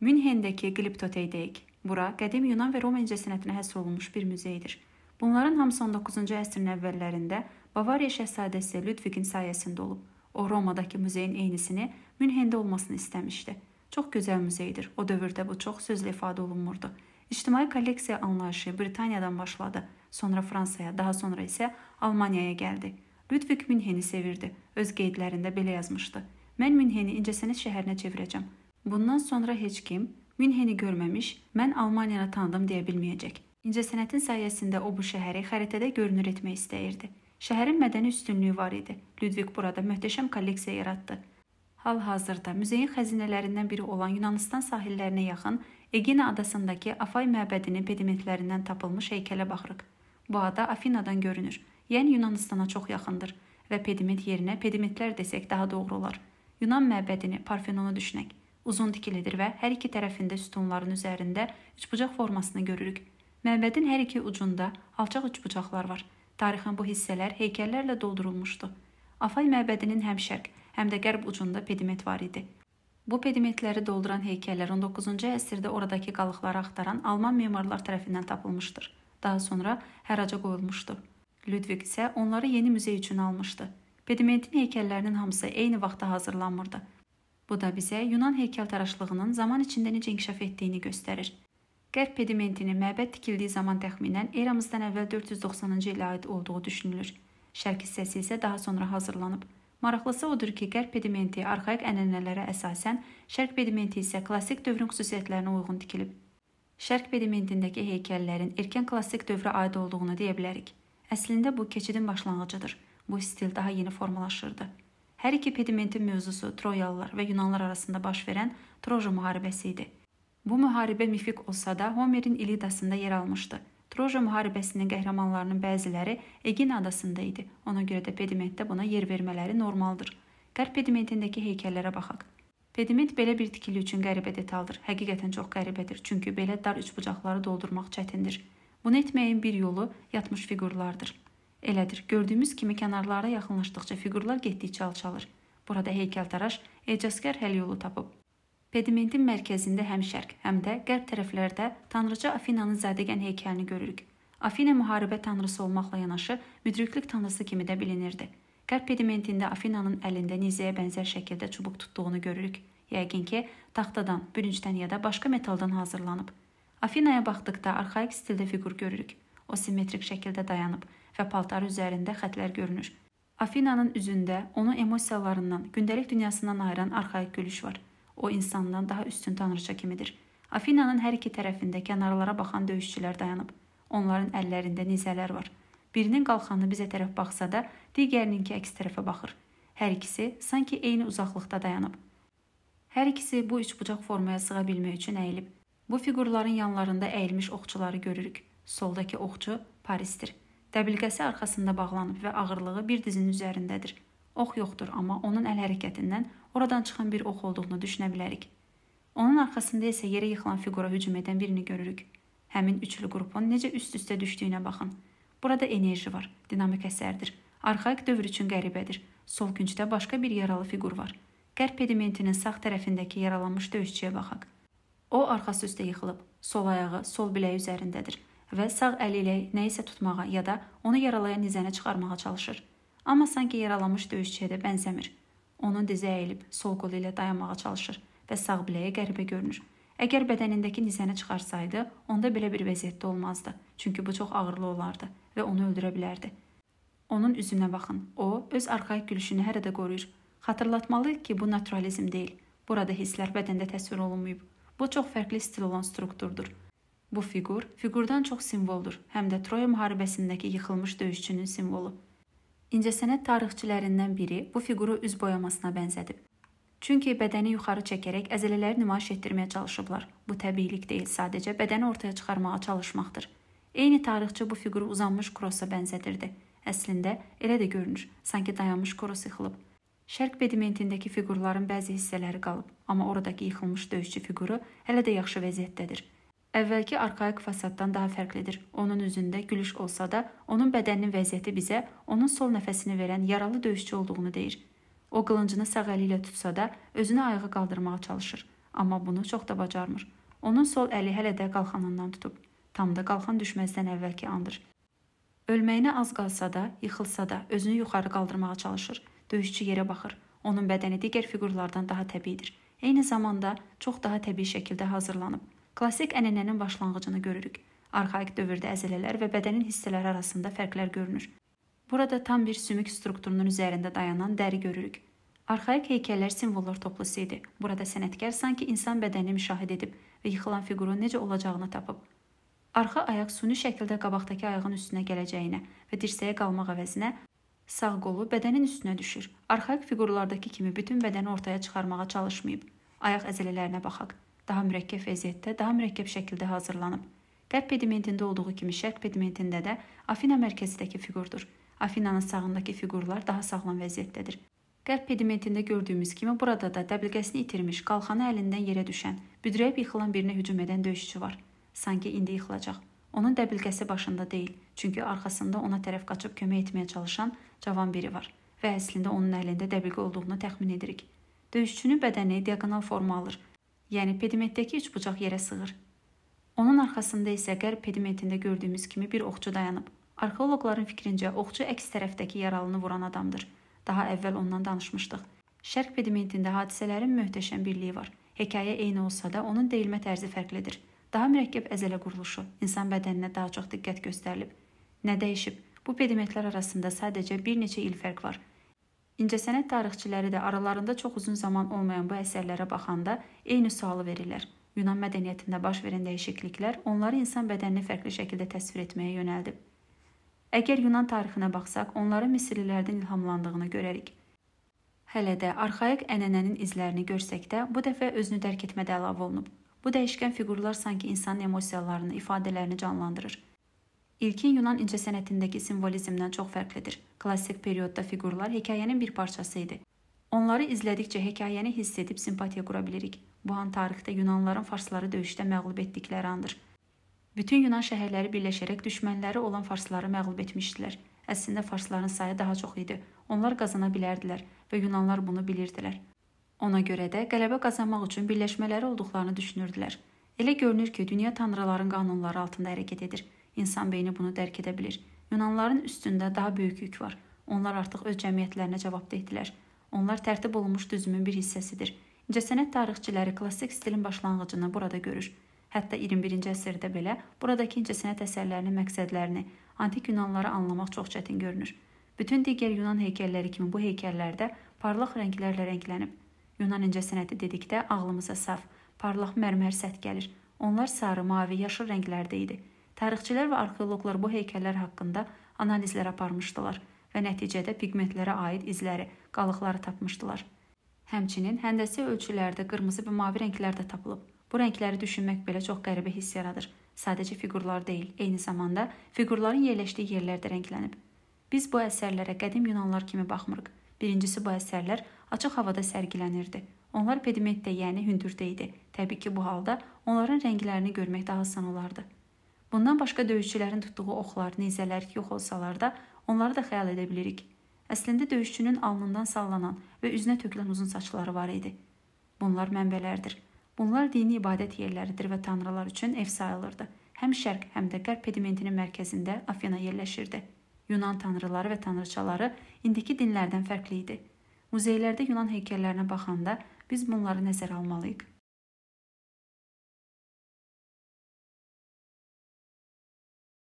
Münhendəki Qliptoteydəyik. Bura qədim Yunan və Roma incəsənətinə həsr olunmuş bir muzeydir. Bunların hamısı 19-cu əsrin əvvəllərində Bavariya şəhzadəsi Ludvikin sayəsində olub. O Romadakı muzeyin eynisini Münhendə olmasını istəmişdi. Çox gözəl muzeydir. O dövrdə bu çox sözlə ifadə olunmurdu. İctimai kolleksiya anlayışı Britaniyadan başladı, sonra Fransaya, daha sonra isə Almaniyaya gəldi. Ludwig Münheni sevirdi. Öz qeydlərində belə yazmışdı: "Mən Münheni incəsənət şəhərinə çevirəcəm. Bundan sonra heç kim Münheni görməmiş, mən Almaniyanı tanıdım deyə bilməyəcək. İncəsənətin sayəsində o bu şəhəri xəritədə görünür etmək istəyirdi. Şəhərin mədəni üstünlüyü var idi. Ludvig burada möhtəşəm kolleksiya yaratdı. Hal-hazırda muzeyin xəzinələrindən biri olan Yunanıstan sahillərinə yaxın Egina adasındakı Afay məbədinin pedimentlərindən tapılmış heykələ baxırıq. Bu ada Afinadan görünür, yəni Yunanıstana çox yaxındır və pediment yerinə pedimentlər desək daha doğru olar. Yunan məbədini, Parfenonu düşünək uzun tikilidir və hər iki tərəfində sütunların üzərində üçbucaq formasını görürük. Məbədin hər iki ucunda alçaq üçbucaqlar var. Tarixən bu hissələr heykəllərlə doldurulmuşdu. Afay məbədinin həm şərq, həm də qərb ucunda pediment var idi. Bu pedimentləri dolduran heykəllər 19-cu əsrdə oradakı qalıqları axtaran alman memarlar tərəfindən tapılmışdır. Daha sonra həraca qoyulmuşdu. Ludwig isə onları yeni muzey üçün almışdı. Pedimentin heykəllərinin hamısı eyni vaxtda hazırlanmırdı. Bu da bizə Yunan heykəltaraşlığının zaman içində necə inkişaf etdiyini göstərir. Qərb pedimentini məbəd tikildiyi zaman təxminən eramızdan əvvəl 490-cı ilə aid olduğu düşünülür. Şərq hissəsi isə daha sonra hazırlanıb. Maraqlısı odur ki, qərb pedimenti arxaik ənənələrə əsasən, şərq pedimenti isə klassik dövrün xüsusiyyətlərinə uyğun tikilib. Şərq pedimentindəki heykəllərin erkən klassik dövrə aid olduğunu deyə bilərik. Əslində bu keçidin başlanğıcıdır. Bu stil daha yeni formalaşırdı. Hər iki pedimentin mövzusu Troyalılar və Yunanlar arasında baş verən Troja müharibəsi idi. Bu müharibə mifik olsa da Homerin İlidasında yer almışdı. Troja müharibəsinin qəhrəmanlarının bəziləri Egina adasında idi. Ona görə də pedimentdə buna yer vermələri normaldır. Qərb pedimentindəki heykəllərə baxaq. Pediment belə bir tikili üçün qəribə detaldır. Həqiqətən çox qəribədir, çünki belə dar üçbucaqları doldurmaq çətindir. Bunu etməyin bir yolu yatmış fiqurlardır. Elədir, gördüyümüz kimi kənarlara yaxınlaşdıqca fiqurlar getdikcə alçalır. Burada heykəltaraş ecazkar həll yolu tapıb. Pedimentin mərkəzində həm şərq, həm də qərb tərəflərdə tanrıça Afinanın zadəgan heykəlini görürük. Afina müharibə tanrısı olmaqla yanaşı müdriklik tanrısı kimi də bilinirdi. Qərb pedimentində Afinanın əlində nizəyə bənzər şəkildə çubuq tutduğunu görürük. Yəqin ki, taxtadan, bürüncdən ya da başqa metaldan hazırlanıb. Afinaya baxdıqda arxaik stildə fiqur görürük. O simmetrik şəkildə dayanıb və paltarı üzərində xətlər görünür. Afinanın üzündə onu emosiyalarından, gündəlik dünyasından ayıran arxaik gülüş var. O insandan daha üstün tanrıça kimidir. Afinanın hər iki tərəfində kənarlara baxan döyüşçülər dayanıb. Onların əllərində nizələr var. Birinin qalxanı bizə tərəf baxsa da, digərininki əks tərəfə baxır. Hər ikisi sanki eyni uzaqlıqda dayanıb. Hər ikisi bu üçbucaq formaya sığa bilmək üçün əyilib. Bu fiqurların yanlarında əyilmiş oxçuları görürük. Soldakı oxçu Parisdir. Dəbilqəsi arxasında bağlanıb və ağırlığı bir dizinin üzərindədir. Ox yoxdur, amma onun əl hərəkətindən oradan çıxan bir ox olduğunu düşünə bilərik. Onun arxasında isə yerə yıxılan fiqura hücum edən birini görürük. Həmin üçlü qrupun necə üst-üstə düşdüyünə baxın. Burada enerji var, dinamik əsərdir. Arxaik dövr üçün qəribədir. Sol küncdə başqa bir yaralı fiqur var. Qərb pedimentinin sağ tərəfindəki yaralanmış döyüşçüyə baxaq. O arxası üstə yıxılıb, sol ayağı sol biləyi üzərindədir və sağ əli ilə nəyisə tutmağa ya da onu yaralayan nizəni çıxarmağa çalışır. Amma sanki yaralanmış döyüşçüyə də bənzəmir. Onun dizi əyilib sol qolu ilə dayanmağa çalışır və sağ biləyi qəribə görünür. Əgər bədənindəki nizəni çıxarsaydı, onda belə bir vəziyyətdə olmazdı. Çünki bu çox ağırlı olardı və onu öldürə bilərdi. Onun üzünə baxın. O öz arxaik gülüşünü hələ də qoruyur. Xatırlatmalıyıq ki, bu naturalizm deyil. Burada hisslər bədəndə təsvir olunmayıb. Bu çox fərqli stil olan strukturdur. Bu fiqur fiqurdan çox simvoldur, həm də Troya müharibəsindəki yıxılmış döyüşçünün simvolu. İncəsənət tarixçilərindən biri bu fiquru üz boyamasına bənzədib. Çünki bədəni yuxarı çəkərək əzələləri nümayiş etdirməyə çalışıblar. Bu təbiilik deyil, sadəcə bədəni ortaya çıxarmağa çalışmaqdır. Eyni tarixçi bu fiquru uzanmış krosa bənzədirdi. Əslində elə də görünür, sanki dayanmış koros yıxılıb. Şərq pedimentindəki fiqurların bəzi hissələri qalıb, amma oradakı yıxılmış döyüşçü fiquru hələ də yaxşı vəziyyətdədir. Əvvəlki arkaik fasaddan daha fərqlidir. Onun üzündə gülüş olsa da, onun bədəninin vəziyyəti bizə onun sol nəfəsini verən yaralı döyüşçü olduğunu deyir. O qılıncını sağ əli ilə tutsa da, özünü ayağa qaldırmağa çalışır, amma bunu çox da bacarmır. Onun sol əli hələ də qalxanından tutub. Tam da qalxan düşməzdən əvvəlki andır. Ölməyinə az qalsa da, yıxılsa da özünü yuxarı qaldırmağa çalışır. Döyüşçü yerə baxır. Onun bədəni digər fiqurlardan daha təbiidir. Eyni zamanda çox daha təbii şəkildə hazırlanıb. Klassik ənənənin başlanğıcını görürük. Arxaik dövrdə əzələlər və bədənin hissələri arasında fərqlər görünür. Burada tam bir sümük strukturunun üzərində dayanan dəri görürük. Arxaik heykəllər simvollar toplusu idi. Burada sənətkar sanki insan bədənini müşahidə edib və yıxılan fiqurun necə olacağını tapıb. Arxa ayaq suni şəkildə qabaqdakı ayağın üstünə gələcəyinə və dirsəyə qalmaq əvəzinə sağ qolu bədənin üstünə düşür. Arxaik fiqurlardakı kimi bütün bədəni ortaya çıxarmağa çalışmayıb. Ayaq əzələlərinə baxaq daha mürəkkəb vəziyyətdə, daha mürəkkəb şəkildə hazırlanıb. Qərb pedimentində olduğu kimi şərq pedimentində də Afina mərkəzdəki fiqurdur. Afinanın sağındakı fiqurlar daha sağlam vəziyyətdədir. Qərb pedimentində gördüyümüz kimi burada da dəbilqəsini itirmiş, qalxanı əlindən yerə düşən, büdrəyib yıxılan birinə hücum edən döyüşçü var. Sanki indi yıxılacaq. Onun dəbilqəsi başında deyil, çünki arxasında ona tərəf qaçıb kömək etməyə çalışan cavan biri var və əslində onun əlində dəbilqə olduğunu təxmin edirik. Döyüşçünün bədəni diaqonal forma alır yəni pedimentdəki üç bucaq yerə sığır. Onun arxasında isə qərb pedimentində gördüyümüz kimi bir oxçu dayanıb. Arxeoloqların fikrincə oxçu əks tərəfdəki yaralını vuran adamdır. Daha əvvəl ondan danışmışdıq. Şərq pedimentində hadisələrin möhtəşəm birliyi var. Hekayə eyni olsa da onun deyilmə tərzi fərqlidir. Daha mürəkkəb əzələ quruluşu, insan bədəninə daha çox diqqət göstərilib. Nə dəyişib? Bu pedimentlər arasında sadəcə bir neçə il fərq var. İncəsənət tarixçiləri də aralarında çox uzun zaman olmayan bu əsərlərə baxanda eyni sualı verirlər. Yunan mədəniyyətində baş verən dəyişikliklər onları insan bədənini fərqli şəkildə təsvir etməyə yönəldib. Əgər Yunan tarixinə baxsaq, onların Misirlilərdən ilhamlandığını görərik. Hələ də arxaik ənənənin izlərini görsək də, bu dəfə özünü dərk etmədə əlavə olunub. Bu dəyişkən fiqurlar sanki insanın emosiyalarını, ifadələrini canlandırır. İlkin Yunan incəsənətindəki simvolizmdən çox fərqlidir. Klassik periodda fiqurlar hekayənin bir parçası idi. Onları izlədikcə hekayəni hiss edib simpatiya qura bilirik. Bu an tarixdə Yunanlıların farsları döyüşdə məğlub etdikləri andır. Bütün Yunan şəhərləri birləşərək düşmənləri olan farsları məğlub etmişdilər. Əslində farsların sayı daha çox idi. Onlar qazana bilərdilər və Yunanlar bunu bilirdilər. Ona görə də qələbə qazanmaq üçün birləşmələri olduqlarını düşünürdülər. Elə görünür ki, dünya tanrıların qanunları altında hərəkət edir. İnsan beyni bunu dərk edə bilir. Yunanların üstündə daha böyük yük var. Onlar artıq öz cəmiyyətlərinə cavabdehdilər. Onlar tərtib olunmuş düzümün bir hissəsidir. İncəsənət tarixçiləri klassik stilin başlanğıcını burada görür. Hətta 21-ci əsrdə belə buradakı incəsənət əsərlərinin məqsədlərini antik Yunanları anlamaq çox çətin görünür. Bütün digər Yunan heykəlləri kimi bu heykəllər də parlaq rənglərlə rənglənib. Yunan incəsənəti dedikdə ağlımıza saf, parlaq mərmər səth gəlir. Onlar sarı, mavi, yaşıl rənglərdə idi. Tarixçilər və arxeoloqlar bu heykəllər haqqında analizlər aparmışdılar və nəticədə piqmentlərə aid izləri, qalıqları tapmışdılar. Həmçinin həndəsi ölçülərdə qırmızı və mavi rənglər də tapılıb. Bu rəngləri düşünmək belə çox qəribə hiss yaradır. Sadəcə fiqurlar deyil, eyni zamanda fiqurların yerləşdiyi yerlər də rənglənib. Biz bu əsərlərə qədim Yunanlar kimi baxmırıq. Birincisi bu əsərlər açıq havada sərgilənirdi. Onlar pedimentdə, yəni hündürdə idi. Təbii ki, bu halda onların rənglərini görmək daha asan olardı. Bundan başqa döyüşçülərin tutduğu oxlar, nizələr yox olsalar da, onları da xəyal edə bilirik. Əslində döyüşçünün alnından sallanan və üzünə tökülən uzun saçları var idi. Bunlar mənbələrdir. Bunlar dini ibadət yerləridir və tanrılar üçün ev sayılırdı. Həm şərq, həm də qərb pedimentinin mərkəzində Afina yerləşirdi. Yunan tanrıları və tanrıçaları indiki dinlərdən fərqli idi. Muzeylərdə Yunan heykəllərinə baxanda biz bunları nəzərə almalıyıq.